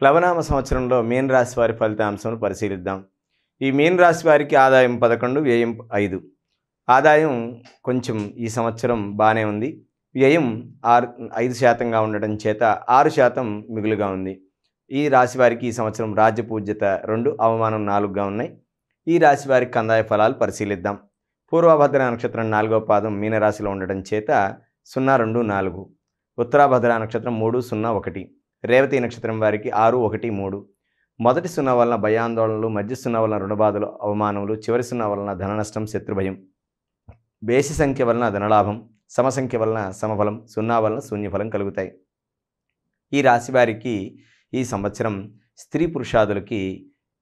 ప్లవనామ సంవత్సరంలో మీన రాశి వారి ఫలితాంశం పరిశీలిద్దాం ఈ మీన రాశి వారికి ఆదాయం పదకొండు వ్యయం ఐదు ఆదాయం కొంచెం ఈ సంవత్సరం బాగానే ఉంది వ్యయం ఆరు ఐదు శాతంగా ఉండటం చేత ఆరు శాతం మిగులుగా ఉంది ఈ రాశి వారికి ఈ సంవత్సరం రాజ్యపూజ్యత రెండు అవమానం నాలుగుగా ఉన్నాయి ఈ రాశి వారికి కందాయ ఫలాలు పరిశీలిద్దాం పూర్వభద్ర నక్షత్రం నాలుగో పాదం మీనరాశిలో ఉండటం చేత సున్నా రెండు నాలుగు ఉత్తరాభద్ర నక్షత్రం మూడు సున్నా ఒకటి రేవతి నక్షత్రం వారికి ఆరు ఒకటి మూడు మొదటి సున్నా వలన భయాందోళనలు మధ్య సున్నా వలన రుణబాధలు అవమానములు చివరి సున్నా వలన ధన నష్టం శత్రుభయం బేసి సంఖ్య వలన ధనలాభం సమసంఖ్య వలన సమఫలం సున్నా వలన శూన్యఫలం కలుగుతాయి ఈ రాశి వారికి ఈ సంవత్సరం స్త్రీ పురుషాదులకి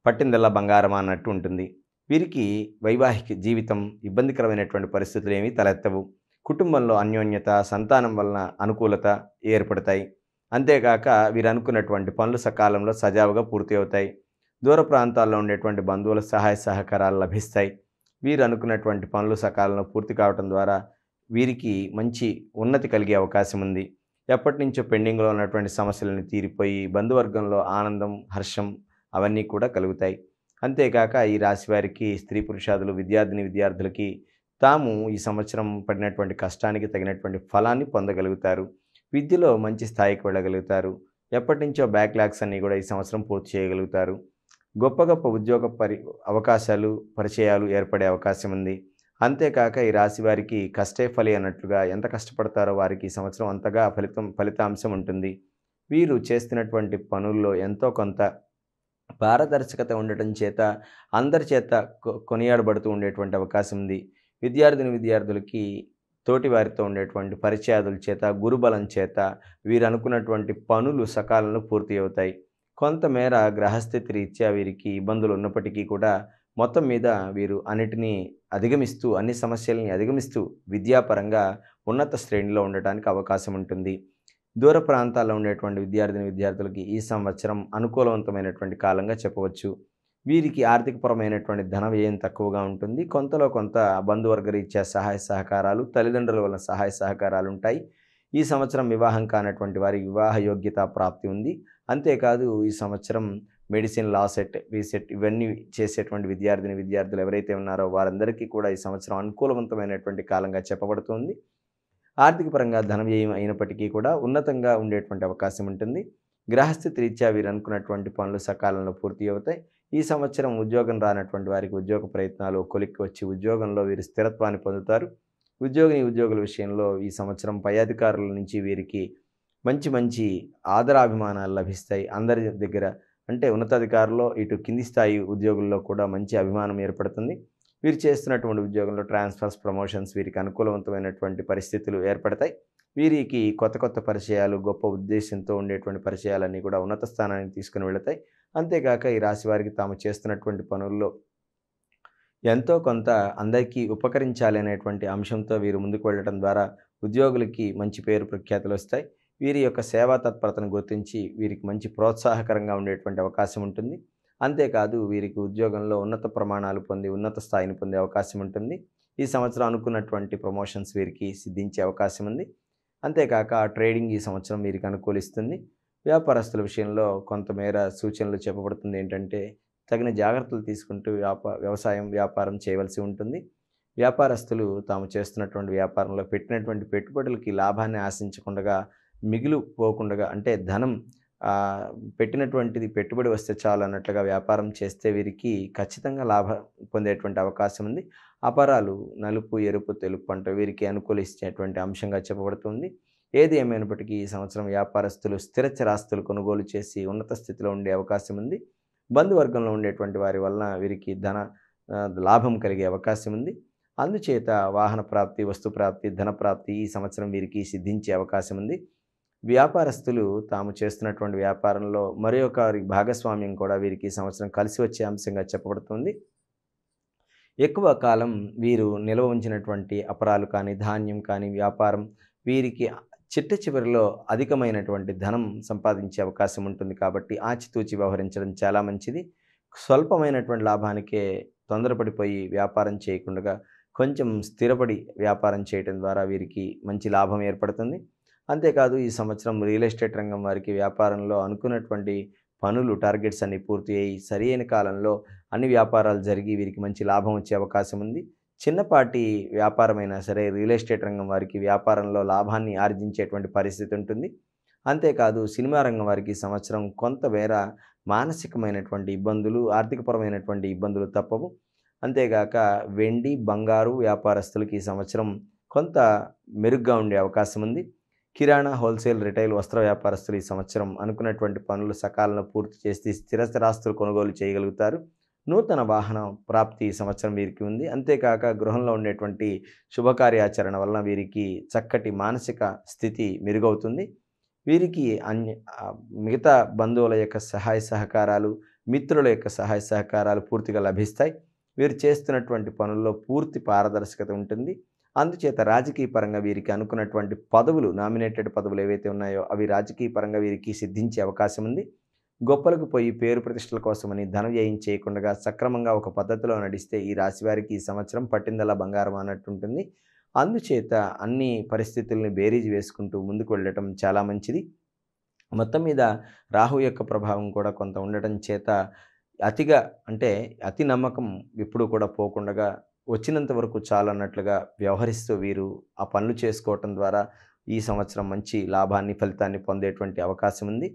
పట్టిందల్లా బంగారం అన్నట్టు ఉంటుంది వీరికి వైవాహిక జీవితం ఇబ్బందికరమైనటువంటి పరిస్థితులు ఏమీ తలెత్తవు కుటుంబంలో అన్యోన్యత సంతానం వలన అనుకూలత ఏర్పడతాయి అంతేగాక వీరు అనుకున్నటువంటి పనులు సకాలంలో సజావుగా పూర్తి అవుతాయి దూర ప్రాంతాల్లో ఉండేటువంటి బంధువుల సహాయ సహకారాలు లభిస్తాయి వీరు అనుకున్నటువంటి పనులు సకాలంలో పూర్తి కావడం ద్వారా వీరికి మంచి ఉన్నతి కలిగే అవకాశం ఉంది ఎప్పటి నుంచో పెండింగ్లో ఉన్నటువంటి సమస్యలను తీరిపోయి బంధువర్గంలో ఆనందం హర్షం అవన్నీ కూడా కలుగుతాయి అంతేకాక ఈ రాశి వారికి స్త్రీ పురుషాదులు విద్యార్థిని విద్యార్థులకి తాము ఈ సంవత్సరం పడినటువంటి కష్టానికి తగినటువంటి ఫలాన్ని పొందగలుగుతారు విద్యలో మంచి స్థాయికి వెళ్ళగలుగుతారు ఎప్పటి నుంచో బ్యాక్లాగ్స్ అన్నీ కూడా ఈ సంవత్సరం పూర్తి చేయగలుగుతారు గొప్ప గొప్ప ఉద్యోగ పరి అవకాశాలు పరిచయాలు ఏర్పడే అవకాశం ఉంది అంతేకాక ఈ రాశి వారికి కష్టే ఫలి అన్నట్లుగా ఎంత కష్టపడతారో వారికి ఈ సంవత్సరం అంతగా ఫలితం ఫలితాంశం ఉంటుంది వీరు చేస్తున్నటువంటి పనుల్లో ఎంతో కొంత పారదర్శకత ఉండటం చేత అందరి చేత కొనియాడబడుతూ ఉండేటువంటి అవకాశం ఉంది విద్యార్థిని విద్యార్థులకి తోటి వారితో ఉండేటువంటి పరిచయాదుల చేత గురుబలం చేత వీరు అనుకున్నటువంటి పనులు సకాలంలో పూర్తి అవుతాయి కొంతమేర గ్రహస్థితి రీత్యా వీరికి ఇబ్బందులు ఉన్నప్పటికీ కూడా మొత్తం మీద వీరు అన్నిటినీ అధిగమిస్తూ అన్ని సమస్యల్ని అధిగమిస్తూ విద్యాపరంగా ఉన్నత శ్రేణిలో ఉండటానికి అవకాశం ఉంటుంది దూర ప్రాంతాల్లో ఉండేటువంటి విద్యార్థిని విద్యార్థులకి ఈ సంవత్సరం అనుకూలవంతమైనటువంటి కాలంగా చెప్పవచ్చు వీరికి ఆర్థికపరమైనటువంటి ధన వ్యయం తక్కువగా ఉంటుంది కొంతలో కొంత బంధువర్గ రీత్యా సహాయ సహకారాలు తల్లిదండ్రుల వల్ల సహాయ సహకారాలు ఉంటాయి ఈ సంవత్సరం వివాహం కానటువంటి వారి వివాహ యోగ్యత ప్రాప్తి ఉంది అంతేకాదు ఈ సంవత్సరం మెడిసిన్ లా సెట్ రీసెట్ ఇవన్నీ చేసేటువంటి విద్యార్థిని విద్యార్థులు ఎవరైతే ఉన్నారో వారందరికీ కూడా ఈ సంవత్సరం అనుకూలవంతమైనటువంటి కాలంగా చెప్పబడుతుంది ఆర్థిక పరంగా ధన వ్యయం అయినప్పటికీ కూడా ఉన్నతంగా ఉండేటువంటి అవకాశం ఉంటుంది గ్రహస్థితి రీత్యా వీరు అనుకున్నటువంటి పనులు సకాలంలో పూర్తి అవుతాయి ఈ సంవత్సరం ఉద్యోగం రానటువంటి వారికి ఉద్యోగ ప్రయత్నాలు కొలిక్కి వచ్చి ఉద్యోగంలో వీరు స్థిరత్వాన్ని పొందుతారు ఉద్యోగిని ఉద్యోగుల విషయంలో ఈ సంవత్సరం పై అధికారుల నుంచి వీరికి మంచి మంచి ఆదరాభిమానాలు లభిస్తాయి అందరి దగ్గర అంటే ఉన్నతాధికారుల్లో ఇటు కింది స్థాయి ఉద్యోగుల్లో కూడా మంచి అభిమానం ఏర్పడుతుంది వీరు చేస్తున్నటువంటి ఉద్యోగంలో ట్రాన్స్ఫర్స్ ప్రమోషన్స్ వీరికి అనుకూలవంతమైనటువంటి పరిస్థితులు ఏర్పడతాయి వీరికి కొత్త కొత్త పరిచయాలు గొప్ప ఉద్దేశంతో ఉండేటువంటి పరిచయాలన్నీ కూడా ఉన్నత స్థానానికి తీసుకుని వెళతాయి అంతేకాక ఈ రాశి వారికి తాము చేస్తున్నటువంటి పనుల్లో ఎంతో కొంత అందరికీ ఉపకరించాలి అనేటువంటి అంశంతో వీరు ముందుకు వెళ్ళడం ద్వారా ఉద్యోగులకి మంచి పేరు ప్రఖ్యాతులు వస్తాయి వీరి యొక్క సేవా తత్పరతను గుర్తించి వీరికి మంచి ప్రోత్సాహకరంగా ఉండేటువంటి అవకాశం ఉంటుంది అంతేకాదు వీరికి ఉద్యోగంలో ఉన్నత ప్రమాణాలు పొంది ఉన్నత స్థాయిని పొందే అవకాశం ఉంటుంది ఈ సంవత్సరం అనుకున్నటువంటి ప్రమోషన్స్ వీరికి సిద్ధించే అవకాశం ఉంది అంతేకాక ట్రేడింగ్ ఈ సంవత్సరం వీరికి అనుకూలిస్తుంది వ్యాపారస్తుల విషయంలో కొంతమేర సూచనలు చెప్పబడుతుంది ఏంటంటే తగిన జాగ్రత్తలు తీసుకుంటూ వ్యాపా వ్యవసాయం వ్యాపారం చేయవలసి ఉంటుంది వ్యాపారస్తులు తాము చేస్తున్నటువంటి వ్యాపారంలో పెట్టినటువంటి పెట్టుబడులకి లాభాన్ని ఆశించకుండా మిగిలి పోకుండా అంటే ధనం పెట్టినటువంటిది పెట్టుబడి వస్తే చాలు అన్నట్లుగా వ్యాపారం చేస్తే వీరికి ఖచ్చితంగా లాభం పొందేటువంటి అవకాశం ఉంది అపారాలు నలుపు ఎరుపు తెలుపు పంట వీరికి అనుకూలించేటువంటి అంశంగా చెప్పబడుతుంది ఏది ఏమైనప్పటికీ ఈ సంవత్సరం వ్యాపారస్తులు స్థిరచరాస్తులు కొనుగోలు చేసి ఉన్నత స్థితిలో ఉండే అవకాశం ఉంది బంధువర్గంలో ఉండేటువంటి వారి వలన వీరికి ధన లాభం కలిగే అవకాశం ఉంది అందుచేత వాహన ప్రాప్తి వస్తు ప్రాప్తి ధన ప్రాప్తి ఈ సంవత్సరం వీరికి సిద్ధించే అవకాశం ఉంది వ్యాపారస్తులు తాము చేస్తున్నటువంటి వ్యాపారంలో మరి ఒక భాగస్వామ్యం కూడా వీరికి ఈ సంవత్సరం కలిసి వచ్చే అంశంగా చెప్పబడుతుంది ఎక్కువ కాలం వీరు నిల్వ ఉంచినటువంటి అపరాలు కానీ ధాన్యం కానీ వ్యాపారం వీరికి చిట్ట చివరిలో అధికమైనటువంటి ధనం సంపాదించే అవకాశం ఉంటుంది కాబట్టి ఆచితూచి వ్యవహరించడం చాలా మంచిది స్వల్పమైనటువంటి లాభానికే తొందరపడిపోయి వ్యాపారం చేయకుండా కొంచెం స్థిరపడి వ్యాపారం చేయడం ద్వారా వీరికి మంచి లాభం ఏర్పడుతుంది అంతేకాదు ఈ సంవత్సరం రియల్ ఎస్టేట్ రంగం వారికి వ్యాపారంలో అనుకున్నటువంటి పనులు టార్గెట్స్ అన్ని పూర్తి అయ్యి సరైన కాలంలో అన్ని వ్యాపారాలు జరిగి వీరికి మంచి లాభం వచ్చే అవకాశం ఉంది చిన్నపాటి వ్యాపారమైనా సరే రియల్ ఎస్టేట్ రంగం వారికి వ్యాపారంలో లాభాన్ని ఆర్జించేటువంటి పరిస్థితి ఉంటుంది అంతేకాదు సినిమా రంగం వారికి సంవత్సరం వేర మానసికమైనటువంటి ఇబ్బందులు ఆర్థికపరమైనటువంటి ఇబ్బందులు తప్పవు అంతేగాక వెండి బంగారు వ్యాపారస్తులకి ఈ సంవత్సరం కొంత మెరుగ్గా ఉండే అవకాశం ఉంది కిరాణా హోల్సేల్ రిటైల్ వస్త్ర వ్యాపారస్తులు ఈ సంవత్సరం అనుకున్నటువంటి పనులు సకాలంలో పూర్తి చేసి స్థిర స్థిరాస్తులు కొనుగోలు చేయగలుగుతారు నూతన వాహనం ప్రాప్తి సంవత్సరం వీరికి ఉంది అంతేకాక గృహంలో ఉండేటువంటి శుభకార్యాచరణ వలన వీరికి చక్కటి మానసిక స్థితి మెరుగవుతుంది వీరికి అన్య మిగతా బంధువుల యొక్క సహాయ సహకారాలు మిత్రుల యొక్క సహాయ సహకారాలు పూర్తిగా లభిస్తాయి వీరు చేస్తున్నటువంటి పనుల్లో పూర్తి పారదర్శకత ఉంటుంది అందుచేత రాజకీయ పరంగా వీరికి అనుకున్నటువంటి పదవులు నామినేటెడ్ పదవులు ఏవైతే ఉన్నాయో అవి రాజకీయ పరంగా వీరికి సిద్ధించే అవకాశం ఉంది గొప్పలకు పోయి పేరు ప్రతిష్టల కోసమని ధన వ్యయం చేయకుండా సక్రమంగా ఒక పద్ధతిలో నడిస్తే ఈ రాశివారికి ఈ సంవత్సరం పట్టిందలా బంగారం అన్నట్టుంటుంది అందుచేత అన్ని పరిస్థితుల్ని బేరీజ్ వేసుకుంటూ ముందుకు వెళ్ళటం చాలా మంచిది మొత్తం మీద రాహు యొక్క ప్రభావం కూడా కొంత ఉండటం చేత అతిగా అంటే అతి నమ్మకం ఎప్పుడూ కూడా పోకుండా వచ్చినంత వరకు చాలన్నట్లుగా వ్యవహరిస్తూ వీరు ఆ పనులు చేసుకోవటం ద్వారా ఈ సంవత్సరం మంచి లాభాన్ని ఫలితాన్ని పొందేటువంటి అవకాశం ఉంది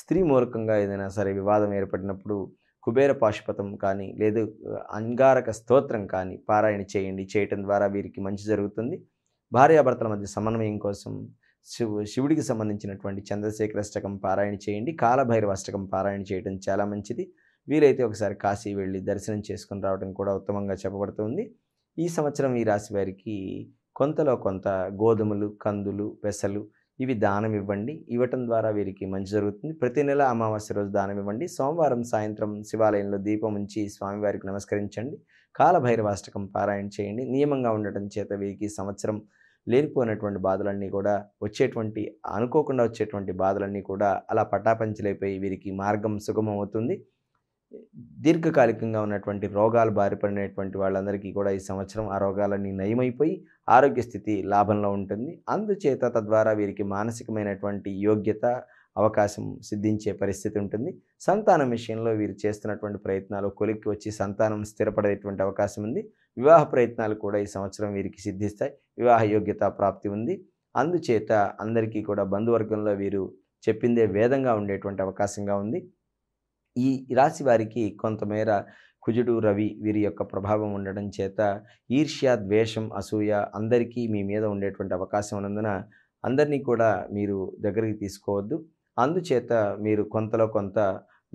స్త్రీ మూలకంగా ఏదైనా సరే వివాదం ఏర్పడినప్పుడు కుబేర పాశుపతం కానీ లేదు అంగారక స్తోత్రం కానీ పారాయణ చేయండి చేయటం ద్వారా వీరికి మంచి జరుగుతుంది భార్యాభర్తల మధ్య సమన్వయం కోసం శివు శివుడికి సంబంధించినటువంటి చంద్రశేఖర అష్టకం పారాయణ చేయండి కాలభైరవ అష్టకం పారాయణ చేయడం చాలా మంచిది వీలైతే ఒకసారి కాశీ వెళ్ళి దర్శనం చేసుకుని రావడం కూడా ఉత్తమంగా చెప్పబడుతుంది ఈ సంవత్సరం ఈ రాశి వారికి కొంతలో కొంత గోధుమలు కందులు పెసలు ఇవి దానం ఇవ్వండి ఇవ్వటం ద్వారా వీరికి మంచి జరుగుతుంది ప్రతి నెల అమావాస్య రోజు దానం ఇవ్వండి సోమవారం సాయంత్రం శివాలయంలో దీపం ఉంచి స్వామివారికి నమస్కరించండి కాలభైరవాష్టకం పారాయణ చేయండి నియమంగా ఉండటం చేత వీరికి సంవత్సరం లేనిపోయినటువంటి బాధలన్నీ కూడా వచ్చేటువంటి అనుకోకుండా వచ్చేటువంటి బాధలన్నీ కూడా అలా పటాపంచలైపోయి వీరికి మార్గం సుగమమవుతుంది దీర్ఘకాలికంగా ఉన్నటువంటి రోగాలు బారిపడినటువంటి వాళ్ళందరికీ కూడా ఈ సంవత్సరం ఆ రోగాలన్నీ నయమైపోయి ఆరోగ్య స్థితి లాభంలో ఉంటుంది అందుచేత తద్వారా వీరికి మానసికమైనటువంటి యోగ్యత అవకాశం సిద్ధించే పరిస్థితి ఉంటుంది సంతానం విషయంలో వీరు చేస్తున్నటువంటి ప్రయత్నాలు కొలిక్కి వచ్చి సంతానం స్థిరపడేటువంటి అవకాశం ఉంది వివాహ ప్రయత్నాలు కూడా ఈ సంవత్సరం వీరికి సిద్ధిస్తాయి వివాహ యోగ్యత ప్రాప్తి ఉంది అందుచేత అందరికీ కూడా బంధువర్గంలో వీరు చెప్పిందే వేదంగా ఉండేటువంటి అవకాశంగా ఉంది ఈ రాశి వారికి కొంతమేర కుజుడు రవి వీరి యొక్క ప్రభావం ఉండడం చేత ఈర్ష్య ద్వేషం అసూయ అందరికీ మీ మీద ఉండేటువంటి అవకాశం ఉన్నందున అందరినీ కూడా మీరు దగ్గరికి తీసుకోవద్దు అందుచేత మీరు కొంతలో కొంత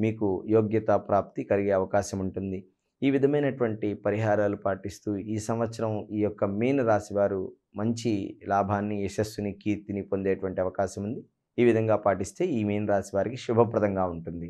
మీకు యోగ్యత ప్రాప్తి కలిగే అవకాశం ఉంటుంది ఈ విధమైనటువంటి పరిహారాలు పాటిస్తూ ఈ సంవత్సరం ఈ యొక్క మీన రాశి వారు మంచి లాభాన్ని యశస్సుని కీర్తిని పొందేటువంటి అవకాశం ఉంది ఈ విధంగా పాటిస్తే ఈ మీన రాశి వారికి శుభప్రదంగా ఉంటుంది